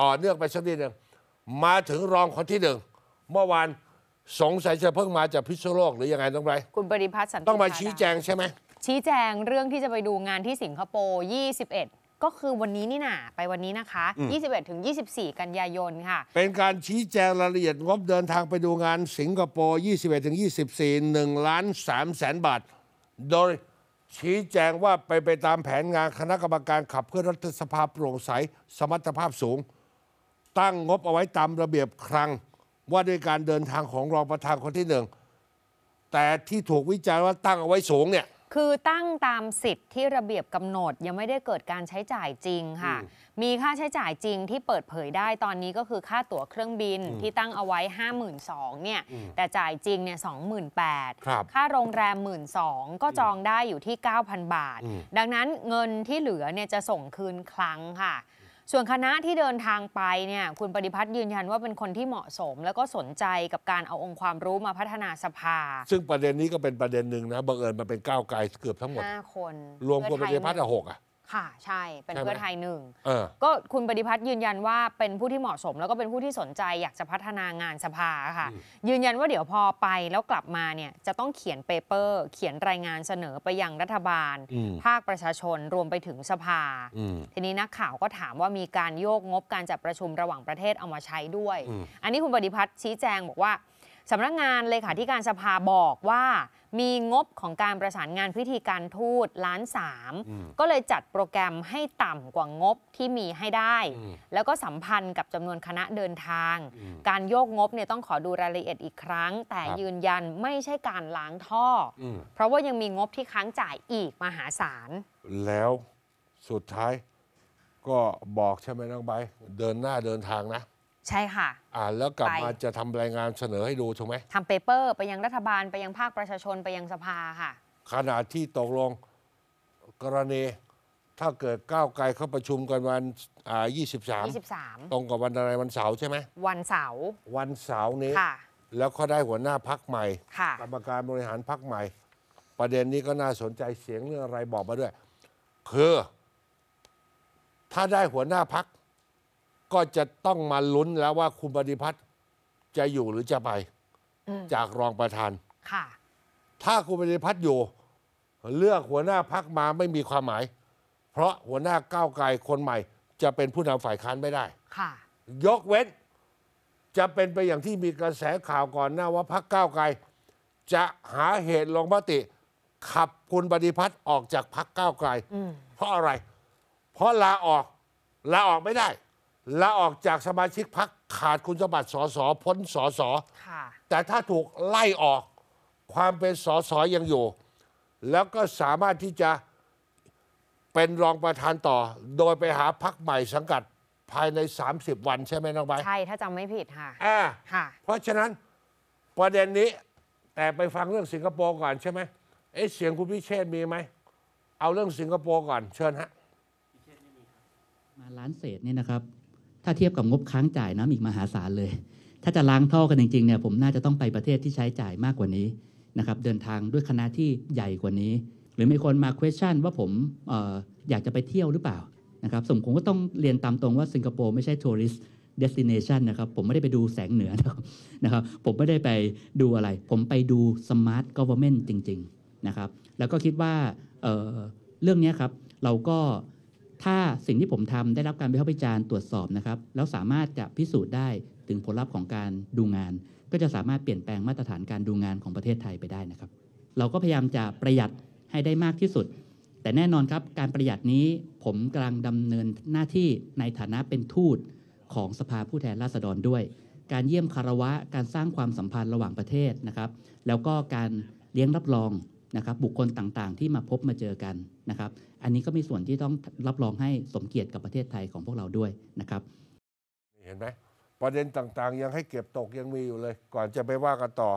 ต่อเนื่องไปสักนิดหนึ่งมาถึงรองคนที่หนึ่งเมื่อวานสงสัยจะเพิ่งมาจากพิษโลกหรือยังไงต้องไปคุณปริพัฒน์สันต้องมาชี้แจงใช่ไหมชี้แจงเรื่องที่จะไปดูงานที่สิงคโปร์ 21 ก็คือวันนี้นี่นาะไปวันนี้นะคะ 21 ถึง 24 กันยายนค่ะ เป็นการชี้แจงรายละเอียดงบเดินทางไปดูงานสิงคโปร์ 21 ถึง 24 1ล้าน3แสนบาทโดยชี้แจงว่าไปไปตามแผนงานคณะกรรมการขับเคลื่อนรัฐสภาโปร่งใสสมรรถภาพสูงตั้งงบเอาไว้ตามระเบียบครังว่าด้วยการเดินทางของรองประธานคนที่หนึ่งแต่ที่ถูกวิจารณ์ว่าตั้งเอาไว้สูงเนี่ยคือตั้งตามสิทธิ์ที่ระเบียบกำหนดยังไม่ได้เกิดการใช้จ่ายจริงค่ะ มีค่าใช้จ่ายจริงที่เปิดเผยได้ตอนนี้ก็คือค่าตั๋วเครื่องบินที่ตั้งเอาไว้ 5 2ส0 0เนี่ยแต่จ่ายจริงเนี่ยสองหมค่าโรงแรม 1 2ื่นก็จองได้อยู่ที่ 9,000 บาท ดังนั้นเงินที่เหลือเนี่ยจะส่งคืนครั้งค่ะส่วนคณะที่เดินทางไปเนี่ยคุณปฏิพัฒน์ยืนยันว่าเป็นคนที่เหมาะสมแล้วก็สนใจกับการเอาองค์ความรู้มาพัฒนาสภา ซึ่งประเด็นนี้ก็เป็นประเด็นหนึ่งนะบังเอิญมันเป็นก้าวไกลเกือบทั้งหมดห้าคน รวมคุณปฏิพัฒน์อะหกอะค่ะใช่เป็นเพื่อไทยหนึ่งก็คุณปฏิพัฒน์ยืนยันว่าเป็นผู้ที่เหมาะสม แล้วก็เป็นผู้ที่สนใจอยากจะพัฒนางานสภาค่ะยืนยันว่าเดี๋ยวพอไปแล้วกลับมาเนี่ยจะต้องเขียนเปเปอร์ เขียนรายงานเสนอไปยังรัฐบาล ภาคประชาชนรวมไปถึงสภา ทีนี้นักข่าวก็ถามว่ามีการโยกงบการจัดประชุมระหว่างประเทศเอามาใช้ด้วยออันนี้คุณปฏิพัฒน์ชี้แจงบอกว่าสำนักงานเลขาธิการสภาบอกว่า มีงบของการประสานงานพิธีการทูตล้านสามก็เลยจัดโปรแกรมให้ต่ำกว่างบที่มีให้ได้ แล้วก็สัมพันธ์กับจำนวนคณะเดินทาง การโยกงบเนี่ยต้องขอดูรายละเอียดอีกครั้ง แต่ยืนยันไม่ใช่การล้างท่อ เพราะว่ายังมีงบที่ค้างจ่ายอีกมหาศาล แล้วสุดท้ายก็บอกใช่ไหมน้องใบเดินหน้าเดินทางนะใช่ค่ะอ่าแล้วกลับมาจะทำรายงานเสนอให้ดูถูกไหมทำเปเปอร์ไปยังรัฐบาลไปยังภาคประชาชนไปยังสภาค่ะขณะที่ตกลงกรณี ถ้าเกิดก้าวไกลเข้าประชุมกันวันอ่า23ามตรงกับวันอะไรวันเสาร์ใช่ไหมวันเสาร์วันเสาร์นี้ค่ะแล้วก็ได้หัวหน้าพักใหม่ค่ะกรรมการบริหารพักใหม่ ประเด็นนี้ก็น่าสนใจเสียงเรื่องอะไรบอกมาด้วยคือถ้าได้หัวหน้าพักก็จะต้องมาลุ้นแล้วว่าคุณปฏิพัฒน์จะอยู่หรือจะไป จากรองประธานค่ะถ้าคุณปฏิพัฒน์อยู่ เลือกหัวหน้าพักมาไม่มีความหมาย เพราะหัวหน้าก้าวไกลคนใหม่ จะเป็นผู้นำฝ่ายค้านไม่ได้ค่ะ ยกเว้น จะเป็นไปอย่างที่มีกระแสข่าวก่อนหน้าว่าพักก้าวไกลจะหาเหตุลงมติ ขับคุณปฏิพัฒน์ออกจากพักก้าวไกล เพราะอะไร เพราะลาออกลาออกไม่ได้ละออกจากสมาชิกพักขาดคุณสมบัติสอสอพ้นสอสอแต่ถ้าถูกไล่ออกความเป็นสอสอยังอยู่ แล้วก็สามารถที่จะเป็นรองประธานต่อ โดยไปหาพักใหม่สังกัดภายใน 30 วันใช่ไหมน้องใบใช่ ถ้าจำไม่ผิด ค่ะอ่าเพราะฉะนั้นประเด็นนี้ แต่ไปฟังเรื่องสิงคโปร์ก่อนใช่ไหมเอ้เสียงคุณพิเชษมีไหมเอาเรื่องสิงคโปร์ก่อนเชิญฮะมาล้านเศษนี่นะครับถ้าเทียบกับงบค้างจ่ายน้ำอีกมหาศาลเลย ถ้าจะล้างท่อกันจริงๆเนี่ยผมน่าจะต้องไปประเทศที่ใช้จ่ายมากกว่านี้นะครับเดินทางด้วยคณะที่ใหญ่กว่านี้หรือมีคนมา question ว่าผมอออยากจะไปเที่ยวหรือเปล่านะครับ สมคงก็ต้องเรียนตามตรงว่าสิงคโปร์ไม่ใช่ทัวริส destination นะครับผมไม่ได้ไปดูแสงเหนือนะครับผมไม่ได้ไปดูอะไร ผมไปดู smart government จริงๆนะครับแล้วก็คิดว่าเเรื่องนี้ครับเราก็ถ้าสิ่งที่ผมทำได้รับการวิพากษ์วิจารณ์ตรวจสอบนะครับแล้วสามารถจะพิสูจน์ได้ถึงผลลัพธ์ของการดูงาน ก็จะสามารถเปลี่ยนแปลงมาตรฐานการดูงานของประเทศไทยไปได้นะครับ เราก็พยายามจะประหยัดให้ได้มากที่สุด แต่แน่นอนครับการประหยัดนี้ผมกำลังดำเนินหน้าที่ในฐานะเป็นทูตของสภาผู้แทนราษฎรด้วย การเยี่ยมคารวะการสร้างความสัมพันธ์ระหว่างประเทศนะครับแล้วก็การเลี้ยงรับรองนะครับบุคคลต่างๆ ที่มาพบมาเจอกันนะครับ อันนี้ก็มีส่วนที่ต้องรับรองให้สมเกียรติกับประเทศไทยของพวกเราด้วยนะครับ เห็นไหมประเด็นต่าง ๆ ยังให้เก็บตกยังมีอยู่เลย ก่อนจะไปว่ากันต่อ